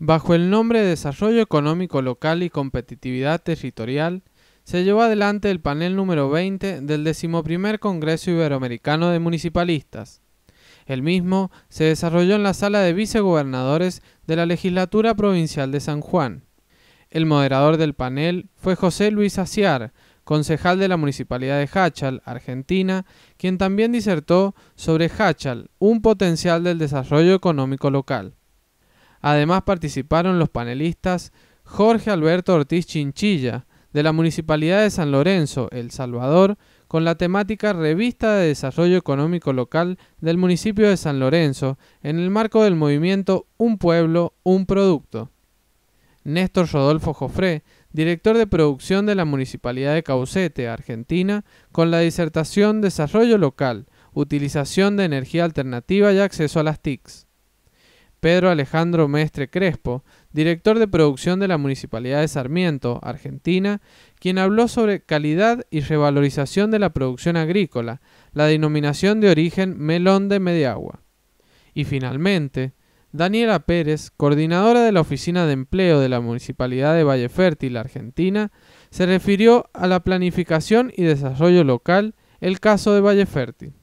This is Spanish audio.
Bajo el nombre Desarrollo Económico Local y Competitividad Territorial, se llevó adelante el panel número 20 del XI Congreso Iberoamericano de Municipalistas. El mismo se desarrolló en la sala de vicegobernadores de la legislatura provincial de San Juan. El moderador del panel fue José Luis Aciar, concejal de la Municipalidad de Hachal, Argentina, quien también disertó sobre Hachal, un potencial del desarrollo económico local. Además participaron los panelistas Jorge Alberto Ortiz Chinchilla, de la Municipalidad de San Lorenzo, El Salvador, con la temática Revista de Desarrollo Económico Local del municipio de San Lorenzo, en el marco del movimiento Un Pueblo, Un Producto. Néstor Rodolfo Jofré, director de producción de la Municipalidad de Caucete, Argentina, con la disertación Desarrollo Local, Utilización de Energía Alternativa y Acceso a las TICs. Pedro Alejandro Mestre Crespo, director de producción de la Municipalidad de Sarmiento, Argentina, quien habló sobre calidad y revalorización de la producción agrícola, la denominación de origen melón de Mediagua. Y finalmente, Daniela Pérez, coordinadora de la Oficina de Empleo de la Municipalidad de Valle Fértil, Argentina, se refirió a la planificación y desarrollo local, el caso de Valle Fértil.